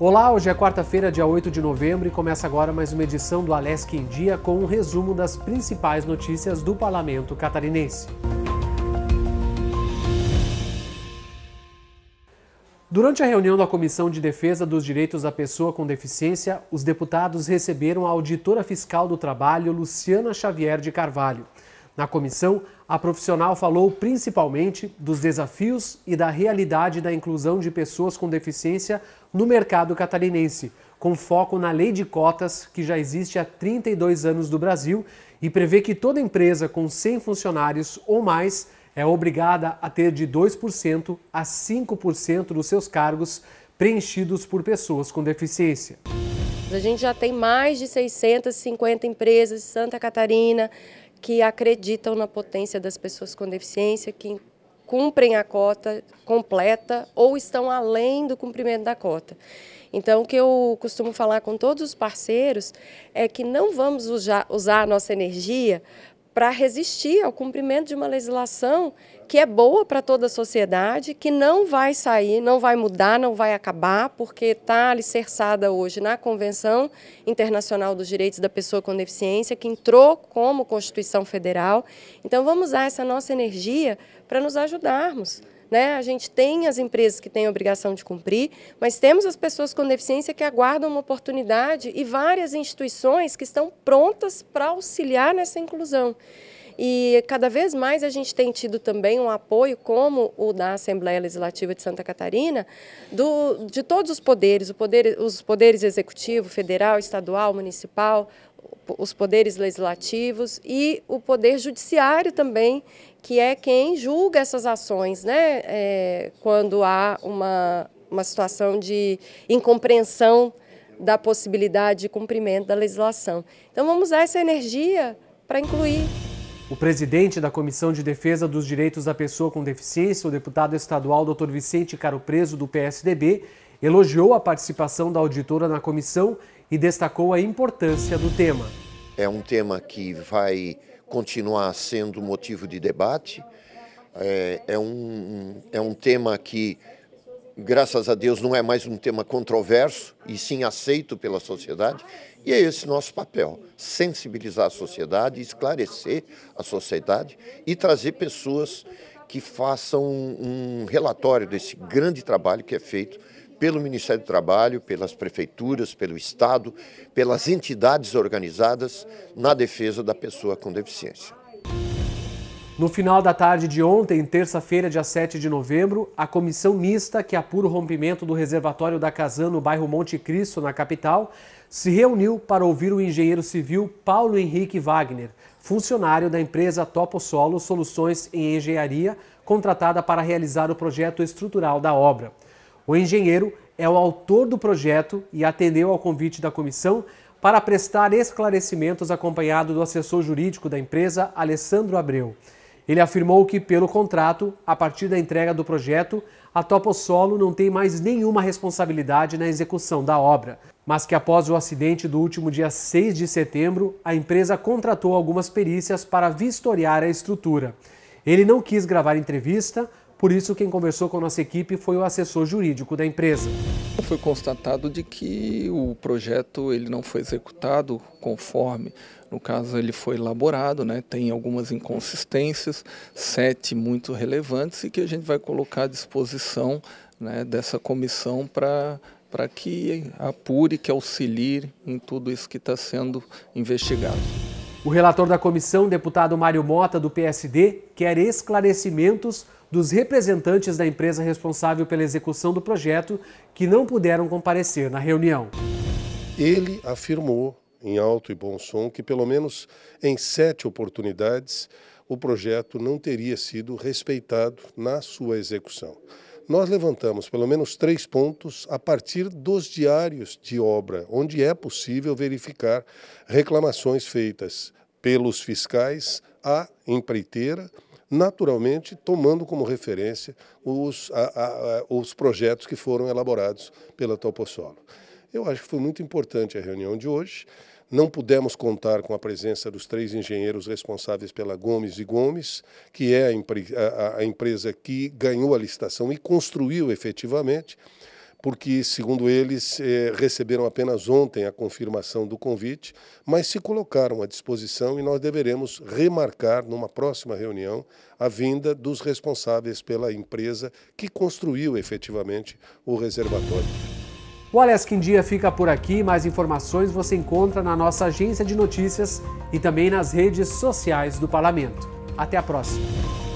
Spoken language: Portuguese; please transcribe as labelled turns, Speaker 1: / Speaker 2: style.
Speaker 1: Olá, hoje é quarta-feira, dia 8 de novembro, e começa agora mais uma edição do Alesc em Dia com um resumo das principais notícias do parlamento catarinense. Durante a reunião da Comissão de Defesa dos Direitos da Pessoa com Deficiência, os deputados receberam a auditora fiscal do trabalho, Luciana Xavier de Carvalho. Na comissão, a profissional falou principalmente dos desafios e da realidade da inclusão de pessoas com deficiência no mercado catarinense, com foco na lei de cotas que já existe há 32 anos no Brasil e prevê que toda empresa com 100 funcionários ou mais é obrigada a ter de 2% a 5% dos seus cargos preenchidos por pessoas com deficiência.
Speaker 2: A gente já tem mais de 650 empresas em Santa Catarina que acreditam na potência das pessoas com deficiência, que cumprem a cota completa ou estão além do cumprimento da cota. Então, o que eu costumo falar com todos os parceiros é que não vamos usar, a nossa energia para resistir ao cumprimento de uma legislação que é boa para toda a sociedade, que não vai sair, não vai mudar, não vai acabar, porque está alicerçada hoje na Convenção Internacional dos Direitos da Pessoa com Deficiência, que entrou como Constituição Federal. Então, vamos usar essa nossa energia para nos ajudarmos. Né? A gente tem as empresas que têm a obrigação de cumprir, mas temos as pessoas com deficiência que aguardam uma oportunidade e várias instituições que estão prontas para auxiliar nessa inclusão. E cada vez mais a gente tem tido também um apoio, como o da Assembleia Legislativa de Santa Catarina, do, de todos os poderes, poder, os poderes executivo, federal, estadual, municipal, os poderes legislativos e o poder judiciário também, que é quem julga essas ações, né? É, quando há uma, uma situação de incompreensão da possibilidade de cumprimento da legislação. Então vamos usar essa energia para incluir
Speaker 1: o presidente da Comissão de Defesa dos Direitos da Pessoa com Deficiência, o deputado estadual Dr. Vicente Caro Preso, do PSDB, elogiou a participação da auditora na comissão e destacou a importância
Speaker 3: do tema. É um tema que vai continuar sendo motivo de debate, é, é um, é um tema que graças a Deus, não é mais um tema controverso, e sim aceito pela sociedade. E é esse nosso papel: sensibilizar a sociedade, esclarecer a sociedade e trazer pessoas que façam um relatório desse grande trabalho que é feito pelo Ministério do Trabalho, pelas prefeituras, pelo Estado, pelas entidades organizadas na defesa da pessoa com deficiência.
Speaker 1: No final da tarde de ontem, terça-feira, dia 7 de novembro, a comissão mista que apura o rompimento do reservatório da Casan no bairro Monte Cristo, na capital, se reuniu para ouvir o engenheiro civil Paulo Henrique Wagner, funcionário da empresa Topo Solo Soluções em Engenharia, contratada para realizar o projeto estrutural da obra. O engenheiro é o autor do projeto e atendeu ao convite da comissão para prestar esclarecimentos acompanhado do assessor jurídico da empresa, Alessandro Abreu. Ele afirmou que, pelo contrato, a partir da entrega do projeto, a Toposolo não tem mais nenhuma responsabilidade na execução da obra, mas que após o acidente do último dia 6 de setembro, a empresa contratou algumas perícias para vistoriar a estrutura. Ele não quis gravar entrevista, por isso, quem conversou com nossa equipe foi o assessor jurídico da empresa. Foi constatado de que o projeto ele não foi executado conforme, no caso, ele foi elaborado, né? tem algumas inconsistências, sete muito relevantes, e que a gente vai colocar à disposição né, dessa comissão para para que apure, que auxilie em tudo isso que está sendo investigado. O relator da comissão, deputado Mário Mota, do PSD, quer esclarecimentos dos representantes da empresa responsável pela execução do projeto, que não puderam comparecer na reunião.
Speaker 4: Ele afirmou, em alto e bom som, que pelo menos em sete oportunidades o projeto não teria sido respeitado na sua execução. Nós levantamos pelo menos três pontos a partir dos diários de obra, onde é possível verificar reclamações feitas pelos fiscais à empreiteira naturalmente tomando como referência os, a, a, os projetos que foram elaborados pela Topossolo. Eu acho que foi muito importante a reunião de hoje. Não pudemos contar com a presença dos três engenheiros responsáveis pela Gomes e Gomes, que é a, a, a empresa que ganhou a licitação e construiu efetivamente porque, segundo eles, eh, receberam apenas ontem a confirmação do convite, mas se colocaram à disposição e nós deveremos remarcar numa próxima reunião a vinda dos responsáveis pela empresa que construiu efetivamente o reservatório.
Speaker 1: O Alesc em Dia fica por aqui. Mais informações você encontra na nossa agência de notícias e também nas redes sociais do Parlamento. Até a próxima!